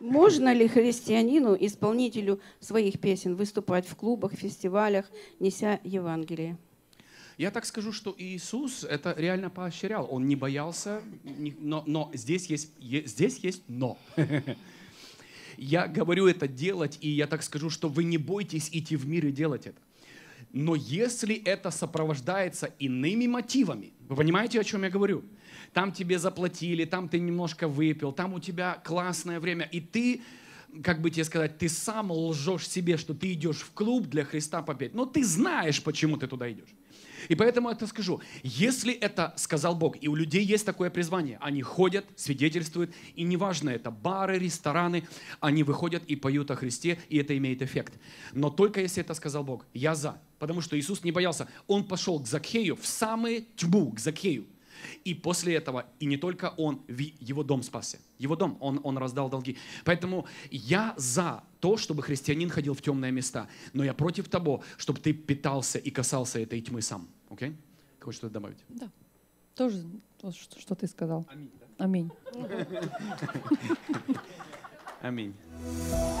Можно ли христианину, исполнителю своих песен, выступать в клубах, фестивалях, неся Евангелие? Я так скажу, что Иисус это реально поощрял. Он не боялся, но, но здесь, есть, здесь есть но. Я говорю это делать, и я так скажу, что вы не бойтесь идти в мир и делать это. Но если это сопровождается иными мотивами, вы понимаете, о чем я говорю? Там тебе заплатили, там ты немножко выпил, там у тебя классное время, и ты как бы тебе сказать, ты сам лжешь себе, что ты идешь в клуб для Христа попеть, но ты знаешь, почему ты туда идешь. И поэтому я это скажу. Если это сказал Бог, и у людей есть такое призвание, они ходят, свидетельствуют, и неважно, это бары, рестораны, они выходят и поют о Христе, и это имеет эффект. Но только если это сказал Бог, я за. Потому что Иисус не боялся. Он пошел к Закхею в самую тьму, к Закхею. И после этого, и не только он, его дом спасся. Его дом, он, он раздал долги. Поэтому я за то, чтобы христианин ходил в темные места. Но я против того, чтобы ты питался и касался этой тьмы сам. Окей? Okay? Хочешь что-то добавить? Да. Тоже, что, что ты сказал. Аминь. Да? Аминь. Аминь.